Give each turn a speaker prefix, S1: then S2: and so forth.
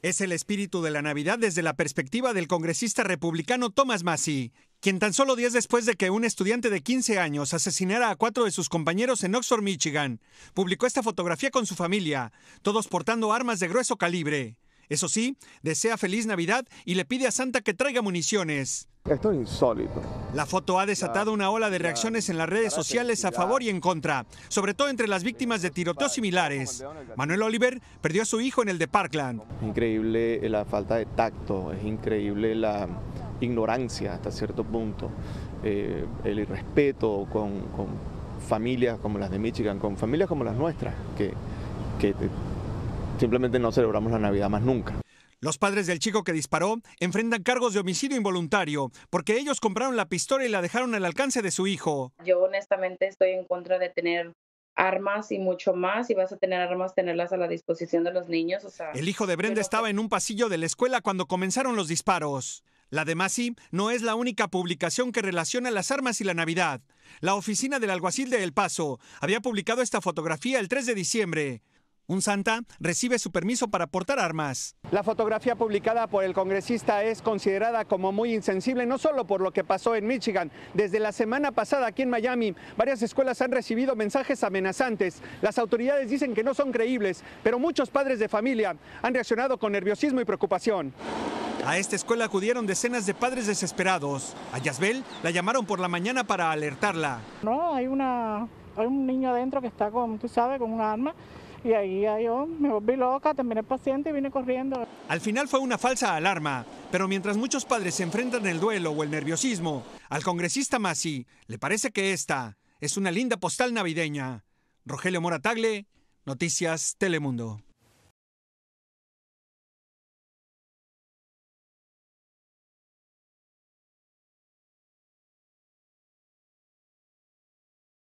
S1: Es el espíritu de la Navidad desde la perspectiva del congresista republicano Thomas Massey, quien tan solo días después de que un estudiante de 15 años asesinara a cuatro de sus compañeros en Oxford, Michigan, publicó esta fotografía con su familia, todos portando armas de grueso calibre. Eso sí, desea feliz Navidad y le pide a Santa que traiga municiones. Esto
S2: es insólito.
S1: La foto ha desatado una ola de reacciones en las redes sociales a favor y en contra, sobre todo entre las víctimas de tiroteos similares. Manuel Oliver perdió a su hijo en el de Parkland.
S2: Es increíble la falta de tacto, es increíble la ignorancia hasta cierto punto, eh, el irrespeto con, familias como las de Michigan, con familias como las nuestras, que Simplemente no celebramos la Navidad más nunca.
S1: Los padres del chico que disparó enfrentan cargos de homicidio involuntario porque ellos compraron la pistola y la dejaron al alcance de su hijo. Yo honestamente estoy en contra de tener armas y mucho más, y vas a tener armas, tenerlas a la disposición de los niños. el hijo de Brenda estaba en un pasillo de la escuela cuando comenzaron los disparos. La de Masi no es la única publicación que relaciona las armas y la Navidad. La oficina del alguacil de El Paso había publicado esta fotografía el 3 de diciembre. Un santa recibe su permiso para portar armas. La fotografía publicada por el congresista es considerada como muy insensible, no solo por lo que pasó en Michigan. Desde la semana pasada aquí en Miami, varias escuelas han recibido mensajes amenazantes. Las autoridades dicen que no son creíbles, pero muchos padres de familia han reaccionado con nerviosismo y preocupación. A esta escuela acudieron decenas de padres desesperados. A Yasbel la llamaron por la mañana para alertarla.
S2: No, hay, una, hay un niño adentro que está con, tú sabes, con un arma y ahí yo me volví loca, terminé el paciente y vine corriendo.
S1: Al final fue una falsa alarma, pero mientras muchos padres se enfrentan el duelo o el nerviosismo, al congresista Masi le parece que esta es una linda postal navideña. Rogelio Moratagle, Noticias Telemundo.